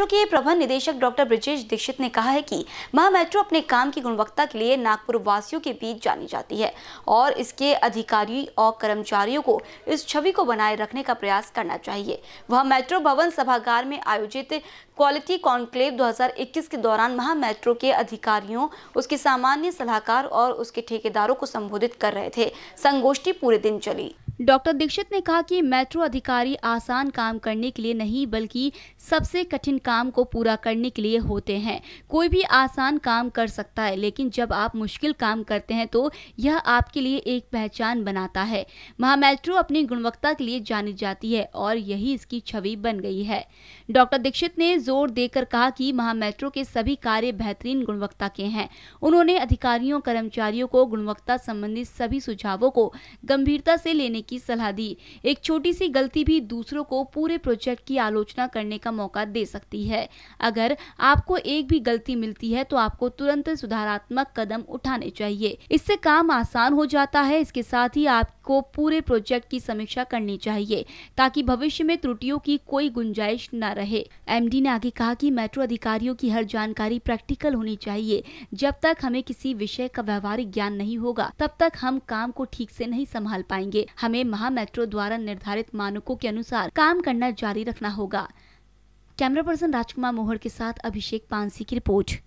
metro के प्रबंध निदेशक डॉक्टर ब्रिजेश दीक्षित ने कहा है कि महा मेट्रो अपने काम की गुणवत्ता के लिए नागपुर वासियों के बीच जानी जाती है और इसके अधिकारी और कर्मचारियों को इस छवि को बनाए रखने का प्रयास करना चाहिए वह मेट्रो भवन सभागार में आयोजित क्वालिटी कॉन्क्लेव 2021 के दौरान महा मेट्रो के अधिकारियों उसके सामान्य सलाहकार और उसके ठेकेदारों को संबोधित कर रहे थे संगोष्ठी पूरे दिन चली डॉक्टर दीक्षित ने कहा कि मेट्रो अधिकारी आसान काम करने के लिए नहीं बल्कि सबसे कठिन काम को पूरा करने के लिए होते हैं कोई भी आसान काम कर सकता है लेकिन जब आप मुश्किल काम करते हैं तो यह आपके लिए एक पहचान बनाता है महा मेट्रो अपनी गुणवत्ता के लिए जानी जाती है और यही इसकी छवि बन गई है डॉक्टर दीक्षित ने जोर देकर कहा कि महा मेट्रो के सभी कार्य बेहतरीन गुणवत्ता के हैं उन्होंने अधिकारियों कर्मचारियों को गुणवत्ता संबंधित सभी सुझावों को गंभीरता से लेने की सलाह दी एक छोटी सी गलती भी दूसरों को पूरे प्रोजेक्ट की आलोचना करने का मौका दे सकती है अगर आपको एक भी गलती मिलती है तो आपको तुरंत सुधारात्मक कदम उठाने चाहिए इससे काम आसान हो जाता है इसके साथ ही आप को पूरे प्रोजेक्ट की समीक्षा करनी चाहिए ताकि भविष्य में त्रुटियों की कोई गुंजाइश न रहे एमडी ने आगे कहा कि मेट्रो अधिकारियों की हर जानकारी प्रैक्टिकल होनी चाहिए जब तक हमें किसी विषय का व्यवहारिक ज्ञान नहीं होगा तब तक हम काम को ठीक ऐसी नहीं संभाल पाएंगे हमें महा मेट्रो द्वारा निर्धारित मानकों के अनुसार काम करना जारी रखना होगा कैमरा पर्सन राजकुमार मोहर के साथ अभिषेक पानसी की रिपोर्ट